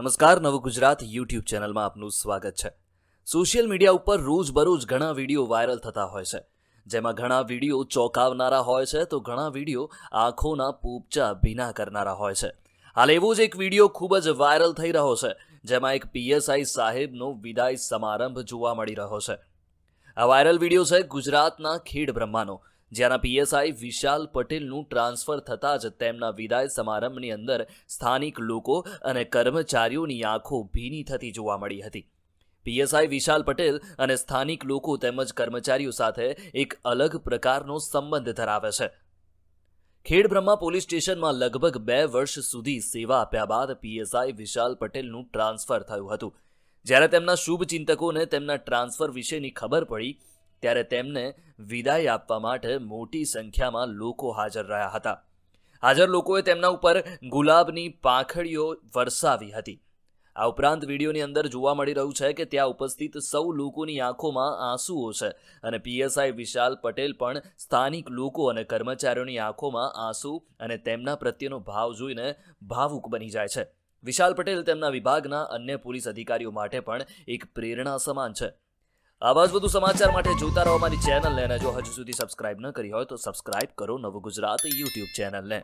નમસ્કાર નવું ગુજરાત યુટ્યુબ ચેનલમાં આપનું સ્વાગત છે સોશિયલ મીડિયા ઉપર રોજબરોજ ઘણા વિડીયો વાયરલ થતા હોય છે જેમાં ઘણા વિડીયો ચોંકાવનારા હોય છે તો ઘણા વિડીયો આંખોના પૂપચા ભીના કરનારા હોય છે હાલ એવો જ એક વિડીયો ખૂબ જ વાયરલ થઈ રહ્યો છે જેમાં એક પીએસઆઈ સાહેબનો વિદાય સમારંભ જોવા મળી રહ્યો છે આ વાયરલ વિડીયો છે ગુજરાતના ખેડ બ્રહ્માનો જ્યાંના પીએસઆઈ વિશાલ પટેલનું ટ્રાન્સફર થતાં જ તેમના વિદાય સમારંભની અંદર સ્થાનિક લોકો અને કર્મચારીઓની આંખો ભીની થતી જોવા મળી હતી પીએસઆઈ વિશાલ પટેલ અને સ્થાનિક લોકો તેમજ કર્મચારીઓ સાથે એક અલગ પ્રકારનો સંબંધ ધરાવે છે ખેડબ્રહ્મા પોલીસ સ્ટેશનમાં લગભગ બે વર્ષ સુધી સેવા આપ્યા બાદ પીએસઆઈ વિશાલ પટેલનું ટ્રાન્સફર થયું હતું જ્યારે તેમના શુભચિંતકોને તેમના ટ્રાન્સફર વિશેની ખબર પડી ત્યારે તેમને વિદાય આપવા માટે મોટી સંખ્યામાં લોકો હાજર રહ્યા હતા હાજર લોકોએ તેમના ઉપર ગુલાબની પાંખડીઓ વરસાવી હતી આ ઉપરાંત વિડીયોની અંદર જોવા મળી રહ્યું છે કે ત્યાં ઉપસ્થિત સૌ લોકોની આંખોમાં આંસુઓ છે અને પીએસઆઈ વિશાલ પટેલ પણ સ્થાનિક લોકો અને કર્મચારીઓની આંખોમાં આંસુ અને તેમના પ્રત્યેનો ભાવ જોઈને ભાવુક બની જાય છે વિશાલ પટેલ તેમના વિભાગના અન્ય પોલીસ અધિકારીઓ માટે પણ એક પ્રેરણા સમાન છે આવા જ વધુ સમાચાર માટે જોતા રહો અમારી ચેનલને અને જો હજુ સુધી સબસ્ક્રાઇબ ન કરી હોય તો સબસ્ક્રાઇબ કરો નવું ગુજરાત યુટ્યુબ ચેનલને